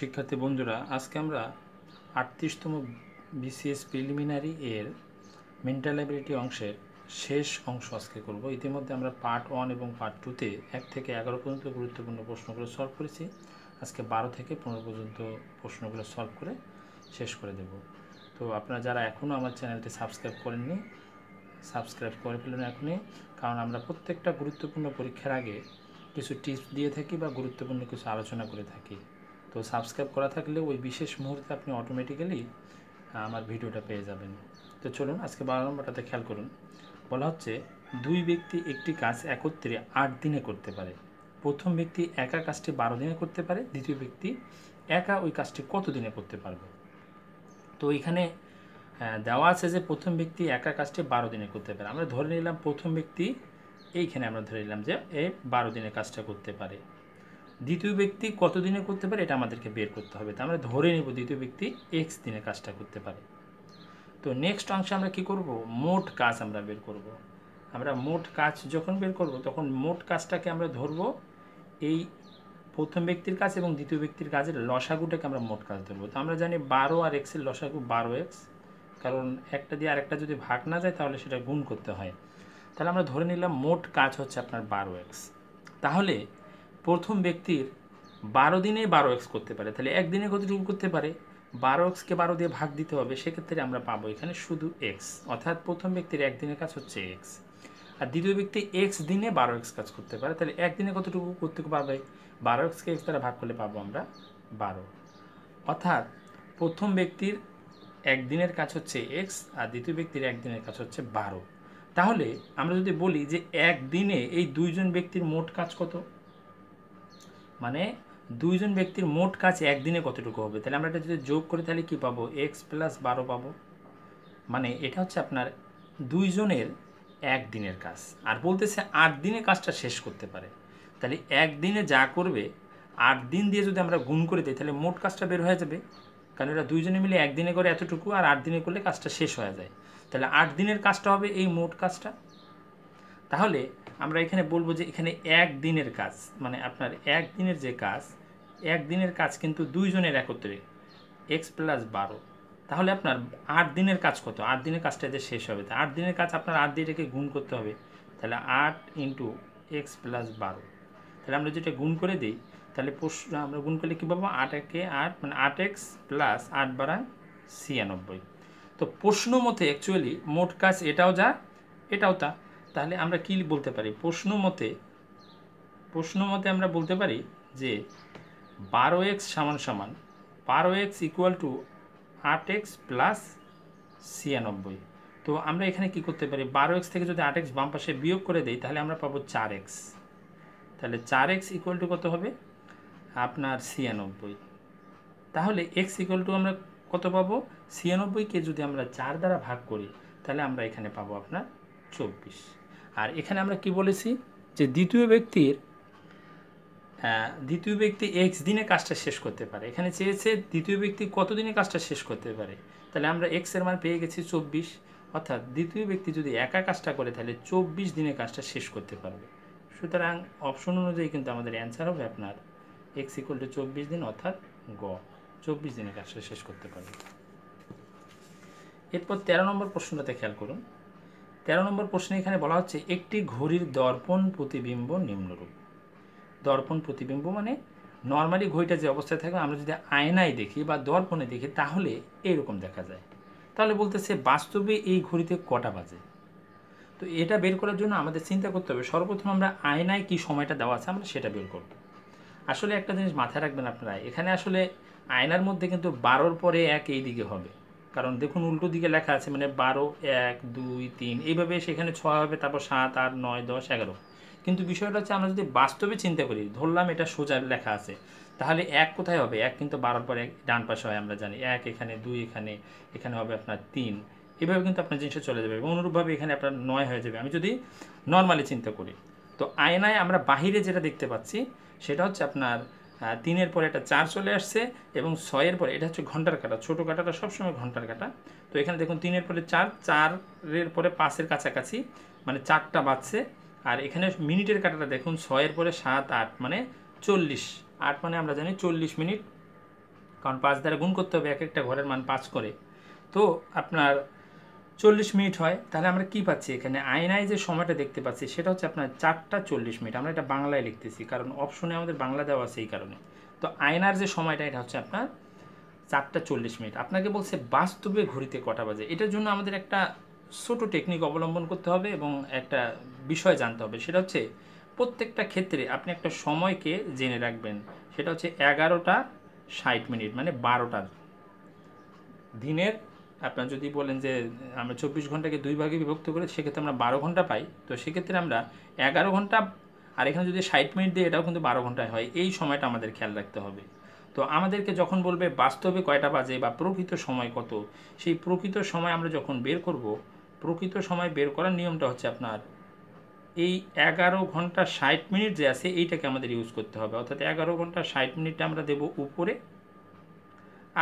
শিক্ষার্থী বন্ধুরা আজকে আমরা আটত্রিশতম বিসিএস প্রিলিমিনারি এর মেন্টাল অ্যাবিলিটি অংশের শেষ অংশ আজকে করব ইতিমধ্যে আমরা পার্ট ওয়ান এবং পার্ট টুতে এক থেকে এগারো পর্যন্ত গুরুত্বপূর্ণ প্রশ্নগুলো সলভ করেছি আজকে বারো থেকে পনেরো পর্যন্ত প্রশ্নগুলো সলভ করে শেষ করে দেব তো আপনারা যারা এখনও আমার চ্যানেলটি সাবস্ক্রাইব করেননি সাবস্ক্রাইব করে ফেলুন এখনই কারণ আমরা প্রত্যেকটা গুরুত্বপূর্ণ পরীক্ষার আগে কিছু টিপস দিয়ে থাকি বা গুরুত্বপূর্ণ কিছু আলোচনা করে থাকি তো সাবস্ক্রাইব করা থাকলে ওই বিশেষ মুহূর্তে আপনি অটোমেটিক্যালি আমার ভিডিওটা পেয়ে যাবেন তো চলুন আজকে বারো নম্বরটাতে খেয়াল করুন বলা হচ্ছে দুই ব্যক্তি একটি কাজ একত্রে আট দিনে করতে পারে প্রথম ব্যক্তি একা কাজটি বারো দিনে করতে পারে দ্বিতীয় ব্যক্তি একা ওই কাজটি কত দিনে করতে পারবে তো এখানে দেওয়া আছে যে প্রথম ব্যক্তি একা কাজটি বারো দিনে করতে পারে আমরা ধরে নিলাম প্রথম ব্যক্তি এইখানে আমরা ধরে নিলাম যে এ বারো দিনের কাজটা করতে পারে দ্বিতীয় ব্যক্তি কত দিনে করতে পারে এটা আমাদেরকে বের করতে হবে তা আমরা ধরে নেব দ্বিতীয় ব্যক্তি এক্স দিনে কাজটা করতে পারে তো নেক্সট অংশে আমরা কি করব মোট কাজ আমরা বের করব। আমরা মোট কাজ যখন বের করব তখন মোট কাজটাকে আমরা ধরব এই প্রথম ব্যক্তির কাজ এবং দ্বিতীয় ব্যক্তির কাজের লসাগুটাকে আমরা মোট কাজ ধরবো তো আমরা জানি বারো আর এক্সের লসাগু বারো এক্স কারণ একটা দিয়ে আরেকটা যদি ভাগ না যায় তাহলে সেটা গুণ করতে হয় তাহলে আমরা ধরে নিলাম মোট কাজ হচ্ছে আপনার বারো এক্স তাহলে প্রথম ব্যক্তির বারো দিনে বারো এক্স করতে পারে তাহলে একদিনে কতটুকু করতে পারে বারো এক্সকে বারো দিয়ে ভাগ দিতে হবে সেক্ষেত্রে আমরা পাবো এখানে শুধু এক্স অর্থাৎ প্রথম ব্যক্তির একদিনের কাজ হচ্ছে এক্স আর দ্বিতীয় ব্যক্তি এক্স দিনে বারো এক্স কাজ করতে পারে তাহলে একদিনে কতটুকু করতে পারবে বারো এক্সকে এক্স দ্বারা ভাগ করলে পাবো আমরা বারো অর্থাৎ প্রথম ব্যক্তির একদিনের কাজ হচ্ছে এক্স আর দ্বিতীয় ব্যক্তির একদিনের কাজ হচ্ছে বারো তাহলে আমরা যদি বলি যে একদিনে এই দুইজন ব্যক্তির মোট কাজ কত মানে দুইজন ব্যক্তির মোট কাজ একদিনে কতটুকু হবে তাহলে আমরা এটা যদি যোগ করি তাহলে কী পাবো এক্স প্লাস বারো পাবো মানে এটা হচ্ছে আপনার দুইজনের একদিনের কাজ আর বলতেছে আট দিনে কাজটা শেষ করতে পারে তাহলে একদিনে যা করবে আট দিন দিয়ে যদি আমরা গুণ করে দিই তাহলে মোট কাজটা বের হয়ে যাবে কারণ এটা দুইজনে মিলে একদিনে করে এতটুকু আর আট দিনে করলে কাজটা শেষ হয়ে যায় তাহলে আট দিনের কাজটা হবে এই মোট কাজটা তাহলে আমরা এখানে বলবো যে এখানে এক দিনের কাজ মানে আপনার এক দিনের যে কাজ এক দিনের কাজ কিন্তু দুইজনের একত্রে এক্স প্লাস বারো তাহলে আপনার আট দিনের কাজ কত আট দিনের কাজটা যে শেষ হবে তা আট দিনের কাজ আপনার আট দিনটাকে গুণ করতে হবে তাহলে আট ইন্টু এক্স প্লাস বারো তাহলে আমরা যেটা গুণ করে দিই তাহলে প্রশ্ন আমরা গুণ করলে কী পাবো আট একে আট মানে আট এক্স প্লাস আট বারা ছিয়ানব্বই তো প্রশ্ন মতে অ্যাকচুয়ালি মোট কাজ এটাও যা এটাও তা তাহলে আমরা কি বলতে পারি প্রশ্ন মতে প্রশ্ন মতে আমরা বলতে পারি যে বারো এক্স সমান সমান বারো এক্স ইকুয়াল টু আট এক্স প্লাস ছিয়ানব্বই তো আমরা এখানে কি করতে পারি বারো এক্স থেকে যদি আট এক্স বাম পাশে বিয়োগ করে দিই তাহলে আমরা পাবো চার এক্স তাহলে চার এক্স ইকুয়াল টু কত হবে আপনার ছিয়ানব্বই তাহলে এক্স ইকুয়াল টু আমরা কত পাবো ছিয়ানব্বইকে যদি আমরা চার দ্বারা ভাগ করি তাহলে আমরা এখানে পাবো আপনার চব্বিশ আর এখানে আমরা কি বলেছি যে দ্বিতীয় ব্যক্তির হ্যাঁ, দ্বিতীয় ব্যক্তি এক্স দিনে কাজটা শেষ করতে পারে এখানে চেয়েছে দ্বিতীয় ব্যক্তি কত দিনে কাজটা শেষ করতে পারে তাহলে আমরা এক্সের মান পেয়ে গেছি চব্বিশ অর্থাৎ দ্বিতীয় ব্যক্তি যদি একা কাজটা করে তাহলে চব্বিশ দিনে কাজটা শেষ করতে পারবে সুতরাং অপশন অনুযায়ী কিন্তু আমাদের অ্যান্সার হবে আপনার এক্স ইকুয়াল টু চব্বিশ দিন অর্থাৎ গ চব্বিশ দিনে কাজটা শেষ করতে পারবে এরপর তেরো নম্বর প্রশ্নটাতে খেয়াল করুন তেরো নম্বর প্রশ্নে এখানে বলা হচ্ছে একটি ঘড়ির দর্পণ প্রতিবিম্ব নিম্নরূপ দর্পণ প্রতিবিম্ব মানে নর্মালি ঘড়িটা যে অবস্থায় থাকবে আমরা যদি আয়নায় দেখি বা দর্পণে দেখি তাহলে এরকম দেখা যায় তাহলে বলতেছে বাস্তবে এই ঘড়িতে কটা বাজে তো এটা বের করার জন্য আমাদের চিন্তা করতে হবে সর্বপ্রথম আমরা আয়নায় কি সময়টা দেওয়া আছে আমরা সেটা বের করব আসলে একটা জিনিস মাথায় রাখবেন আপনারা এখানে আসলে আয়নার মধ্যে কিন্তু বারোর পরে এক এই দিকে হবে কারণ দেখুন উল্টো দিকে লেখা আছে মানে বারো এক দুই তিন এইভাবে সেখানে ছয় হবে তারপর সাত আট নয় দশ এগারো কিন্তু বিষয়টা হচ্ছে আমরা যদি বাস্তবে চিন্তা করি ধরলাম এটা সোজা লেখা আছে তাহলে এক কোথায় হবে এক কিন্তু বারোর পর এক ডান পাশে হয় আমরা জানি এক এখানে দুই এখানে এখানে হবে আপনার তিন এভাবে কিন্তু আপনার জিনিসটা চলে যাবে এবং অনুরূপভাবে এখানে আপনার নয় হয়ে যাবে আমি যদি নর্মালি চিন্তা করি তো আয়নায় আমরা বাহিরে যেটা দেখতে পাচ্ছি সেটা হচ্ছে আপনার হ্যাঁ, তিনের পরে এটা চার চলে আসছে এবং ছয়ের পরে এটা হচ্ছে ঘন্টার কাটা ছোটো কাটাটা সবসময় ঘন্টার কাটা তো এখানে দেখুন তিনের পরে চার চারের পরে পাঁচের কাছাকাছি মানে চারটা বাজছে আর এখানে মিনিটের কাটাটা দেখুন ছয়ের পরে সাত আট মানে চল্লিশ আট মানে আমরা জানি চল্লিশ মিনিট কারণ পাঁচ দ্বারা গুণ করতে হবে এক একটা ঘরের মান পাঁচ করে তো আপনার চল্লিশ মিনিট হয় তাহলে আমরা কি পাচ্ছি এখানে আয়নায় যে সময়টা দেখতে পাচ্ছি সেটা হচ্ছে আপনার চারটা চল্লিশ মিনিট আমরা এটা বাংলায় লিখতেছি কারণ অপশনে আমাদের বাংলা দেওয়া আছে এই কারণে তো আয়নার যে সময়টা এটা হচ্ছে আপনার চারটা চল্লিশ মিনিট আপনাকে বলছে বাস্তবে ঘড়িতে কটা বাজে এটার জন্য আমাদের একটা ছোটো টেকনিক অবলম্বন করতে হবে এবং একটা বিষয় জানতে হবে সেটা হচ্ছে প্রত্যেকটা ক্ষেত্রে আপনি একটা সময়কে জেনে রাখবেন সেটা হচ্ছে এগারোটা ষাট মিনিট মানে বারোটার দিনের আপনার যদি বলেন যে আমরা চব্বিশ ঘন্টাকে দুই ভাগে বিভক্ত করে সেক্ষেত্রে আমরা বারো ঘন্টা পাই তো সেক্ষেত্রে আমরা এগারো ঘন্টা আর এখানে যদি ষাট মিনিট দিয়ে এটাও কিন্তু বারো ঘন্টায় হয় এই সময়টা আমাদের খেয়াল রাখতে হবে তো আমাদেরকে যখন বলবে বাস্তবে কয়টা বাজে বা প্রকৃত সময় কত সেই প্রকৃত সময় আমরা যখন বের করব প্রকৃত সময় বের করার নিয়মটা হচ্ছে আপনার এই এগারো ঘন্টা ষাট মিনিট যে আছে এইটাকে আমাদের ইউজ করতে হবে অর্থাৎ এগারো ঘন্টা ষাট মিনিটটা আমরা দেব উপরে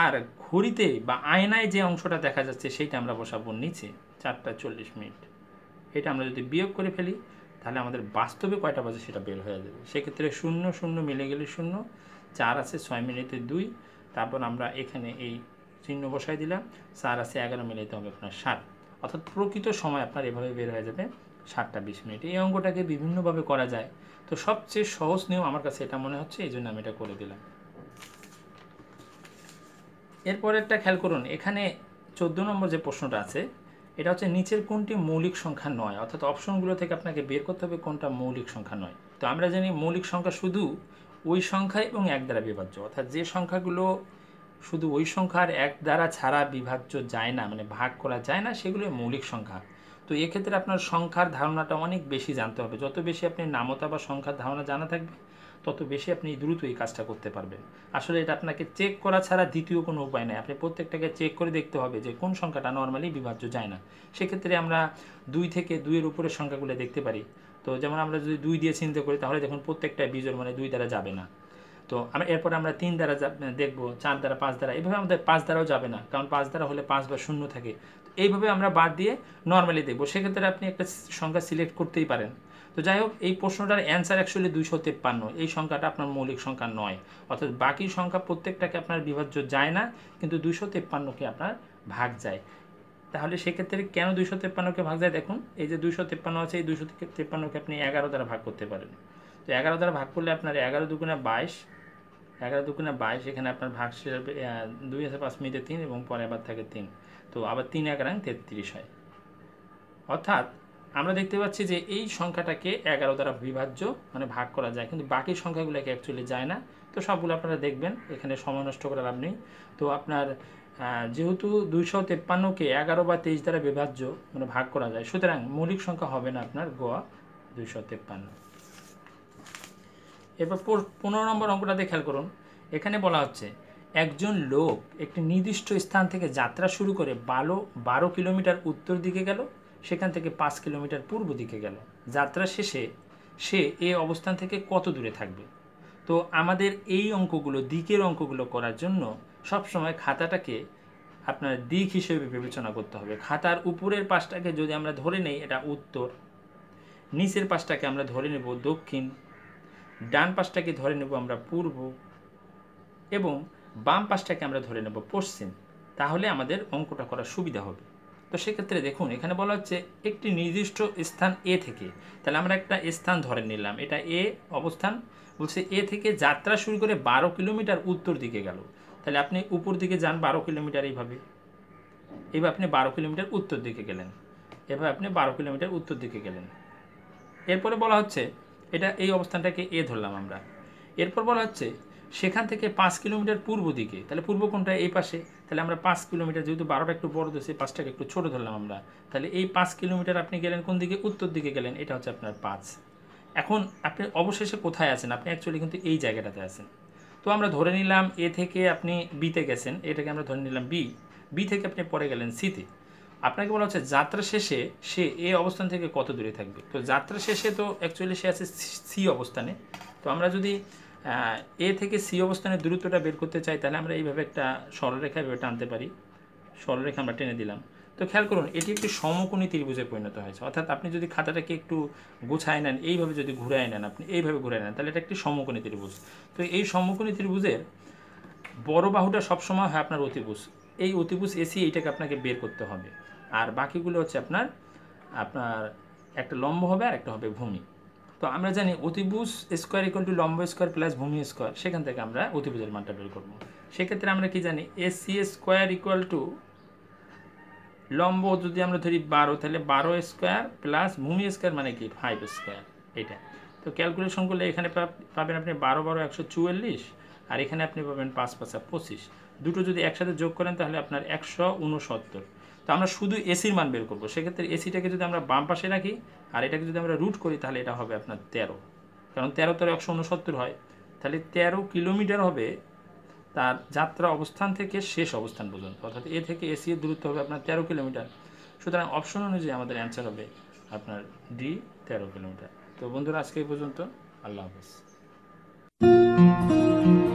আর ঘড়িতে বা আয়নায় যে অংশটা দেখা যাচ্ছে সেইটা আমরা বসাবো নিচে চারটা চল্লিশ মিনিট এটা আমরা যদি বিয়োগ করে ফেলি তাহলে আমাদের বাস্তবে কয়টা বাজে সেটা বের হয়ে যাবে সেক্ষেত্রে শূন্য শূন্য মিলে গেলে শূন্য চার আছে ছয় মিনিটে দুই তারপর আমরা এখানে এই চিহ্ন বসাই দিলাম চার আছে এগারো মিনিটে হবে আপনার ষাট অর্থাৎ প্রকৃত সময় আপনার এভাবে বের হয়ে যাবে ষাটটা বিশ মিনিট এই অঙ্কটাকে বিভিন্নভাবে করা যায় তো সবচেয়ে সহজ নিয়ম আমার কাছে এটা মনে হচ্ছে এই জন্য আমি এটা করে দিলাম একটা খেয়াল করুন এখানে চোদ্দো নম্বর যে প্রশ্নটা আছে এটা হচ্ছে নিচের কোনটি মৌলিক সংখ্যা নয় অর্থাৎ অপশনগুলো থেকে আপনাকে বের করতে হবে কোনটা মৌলিক সংখ্যা নয় তো আমরা জানি মৌলিক সংখ্যা শুধু ওই সংখ্যা এবং এক দ্বারা বিভাজ্য অর্থাৎ যে সংখ্যাগুলো শুধু ওই সংখ্যার এক দ্বারা ছাড়া বিভাজ্য যায় না মানে ভাগ করা যায় না সেগুলো মৌলিক সংখ্যা তো এক্ষেত্রে আপনার সংখ্যার ধারণাটা অনেক বেশি জানতে হবে যত বেশি আপনি নামতা বা সংখ্যার ধারণা জানা থাকবে তত বেশি আপনি দ্রুত এই কাজটা করতে পারবেন আসলে এটা আপনাকে চেক করা ছাড়া দ্বিতীয় কোনো উপায় নেই আপনি প্রত্যেকটাকে চেক করে দেখতে হবে যে কোন সংখ্যাটা নর্মালি বিভাজ্য যায় না সেক্ষেত্রে আমরা দুই থেকে দুইয়ের উপরের সংখ্যাগুলো দেখতে পারি তো যেমন আমরা যদি দুই দিয়ে চিন্তা করি তাহলে দেখুন প্রত্যেকটা বীজের মানে দুই দ্বারা যাবে না তো আমরা এরপরে আমরা তিন দ্বারা দেখবো চার দ্বারা পাঁচ দ্বারা এভাবে আমাদের পাঁচ দ্বারাও যাবে না কারণ পাঁচ দ্বারা হলে পাঁচ বা শূন্য থাকে এইভাবে আমরা বাদ দিয়ে নর্মালি দেখবো সেক্ষেত্রে আপনি একটা সংখ্যা সিলেক্ট করতেই পারেন তো যাই হোক এই প্রশ্নটার অ্যান্সার অ্যাকচুয়ালি দুইশো তেপ্পান্ন এই সংখ্যাটা আপনার মৌলিক সংখ্যা নয় অর্থাৎ বাকি সংখ্যা প্রত্যেকটাকে আপনার বিভাজ্য যায় না কিন্তু দুইশো তেপ্পান্নকে আপনার ভাগ যায় তাহলে সেক্ষেত্রে কেন দুইশো তেপ্পান্নকে ভাগ যায় দেখুন এই যে দুইশো তেপ্পান্ন আছে এই দুইশো তেপ্পান্নকে আপনি এগারো দ্বারা ভাগ করতে পারেন তো এগারো দ্বারা ভাগ করলে আপনার এগারো দুগুণে বাইশ এগারো দুগুণে বাইশ এখানে আপনার ভাগ দুই হাজার পাঁচ মিনিটে তিন এবং পরে আবার থাকে তিন তো আবার তিন এগারো তেত্রিশ হয় অর্থাৎ আমরা দেখতে পাচ্ছি যে এই সংখ্যাটাকে এগারো দ্বারা বিভাজ্য মানে ভাগ করা যায় কিন্তু বাকি সংখ্যাগুলোকে অ্যাকচুয়ালি যায় না তো সবগুলো আপনারা দেখবেন এখানে সময় নষ্ট করার লাভ নেই তো আপনার যেহেতু দুইশো তেপ্পান্নকে এগারো বা তেইশ দ্বারা বিভাজ্য মানে ভাগ করা যায় সুতরাং মৌলিক সংখ্যা হবে না আপনার গোয়া দুইশো তেপ্পান্ন এরপর পনেরো নম্বর অঙ্কটাতে খেয়াল করুন এখানে বলা হচ্ছে একজন লোক একটি নির্দিষ্ট স্থান থেকে যাত্রা শুরু করে বারো বারো কিলোমিটার উত্তর দিকে গেল সেখান থেকে পাঁচ কিলোমিটার পূর্ব দিকে গেল যাত্রা শেষে সে এ অবস্থান থেকে কত দূরে থাকবে তো আমাদের এই অঙ্কগুলো দিকের অঙ্কগুলো করার জন্য সবসময় খাতাটাকে আপনার দিক হিসেবে বিবেচনা করতে হবে খাতার উপরের পাশটাকে যদি আমরা ধরে নেই এটা উত্তর নিচের পাশটাকে আমরা ধরে নেব দক্ষিণ ডান পাশটাকে ধরে নেব আমরা পূর্ব এবং বাম পাশটাকে আমরা ধরে নেব পশ্চিম তাহলে আমাদের অঙ্কটা করা সুবিধা হবে তো সেক্ষেত্রে দেখুন এখানে বলা হচ্ছে একটি নির্দিষ্ট স্থান এ থেকে তাহলে আমরা একটা স্থান ধরে নিলাম এটা এ অবস্থান বলছে এ থেকে যাত্রা শুরু করে বারো কিলোমিটার উত্তর দিকে গেল তাহলে আপনি উপর দিকে যান বারো কিলোমিটার এইভাবে এবার আপনি বারো কিলোমিটার উত্তর দিকে গেলেন এবার আপনি বারো কিলোমিটার উত্তর দিকে গেলেন এরপরে বলা হচ্ছে এটা এই অবস্থানটাকে এ ধরলাম আমরা এরপর বলা হচ্ছে সেখান থেকে পাঁচ কিলোমিটার পূর্ব দিকে তাহলে পূর্ব কোনটা এই পাশে তাহলে আমরা পাঁচ কিলোমিটার যেহেতু বারোটা একটু বড় ধরছি পাঁচটাকে একটু ছোট ধরলাম আমরা তাহলে এই পাঁচ কিলোমিটার আপনি গেলেন কোন দিকে উত্তর দিকে গেলেন এটা হচ্ছে আপনার পাঁচ এখন আপনি অবশেষে কোথায় আছেন আপনি অ্যাকচুয়ালি কিন্তু এই জায়গাটাতে আছেন তো আমরা ধরে নিলাম এ থেকে আপনি বিতে গেছেন এটাকে আমরা ধরে নিলাম বি বি থেকে আপনি পরে গেলেন সিতে আপনাকে বলা হচ্ছে যাত্রা শেষে সে এ অবস্থান থেকে কত দূরে থাকবে তো যাত্রা শেষে তো অ্যাকচুয়ালি সে আছে সি অবস্থানে তো আমরা যদি এ থেকে সি অবস্থানের দূরত্বটা বের করতে চাই তাহলে আমরা এইভাবে একটা সরলরেখা এভাবে টানতে পারি সরলরেখা আমরা টেনে দিলাম তো খেয়াল করুন এটি একটি সমকোণী ত্রিভুজে পরিণত হয়েছে অর্থাৎ আপনি যদি খাতাটাকে একটু গোছায় নেন এইভাবে যদি ঘুরায় নেন আপনি এইভাবে ঘুরায় নেন তাহলে এটা একটি সমকোণী ত্রিভুজ তো এই সমকোণী ত্রিভুজের বড় বাহুটা সবসময় হয় আপনার অতিভুজ এই অতিভুজ এসি এইটাকে আপনাকে বের করতে হবে আর বাকিগুলো হচ্ছে আপনার আপনার একটা লম্ব হবে আর একটা হবে ভূমি তো আমরা জানি অতিভুজ স্কোয়ার ইকুয়াল টু লম্ব স্কোয়ার প্লাস ভূমি স্কোয়ার সেখান থেকে আমরা অতিভুজের মানটা বের করবো সেক্ষেত্রে আমরা কি জানি এসি স্কোয়ার ইকুয়াল টু লম্ব যদি আমরা ধরি বারো তাহলে বারো স্কোয়ার প্লাস ভূমি স্কোয়ার মানে কি ফাইভ স্কোয়ার এটা তো ক্যালকুলেশন করলে এখানে পাবেন আপনি বারো বারো একশো চুয়াল্লিশ আর এখানে আপনি পাবেন পাঁচ পাঁচা পঁচিশ দুটো যদি একসাথে যোগ করেন তাহলে আপনার একশো উনসত্তর তো আমরা শুধু এসির মান বের করবো সেক্ষেত্রে এসিটাকে যদি আমরা বাম পাশে রাখি আর এটাকে যদি আমরা রুট করি তাহলে এটা হবে আপনার তেরো কারণ তেরো তেরো একশো উনসত্তর হয় তাহলে তেরো কিলোমিটার হবে তার যাত্রা অবস্থান থেকে শেষ অবস্থান পর্যন্ত অর্থাৎ এ থেকে এসি এর দূরত্ব হবে আপনার তেরো কিলোমিটার সুতরাং অপশন অনুযায়ী আমাদের অ্যান্সার হবে আপনার ডি তেরো কিলোমিটার তো বন্ধুরা আজকে এই পর্যন্ত আল্লাহ হাফেজ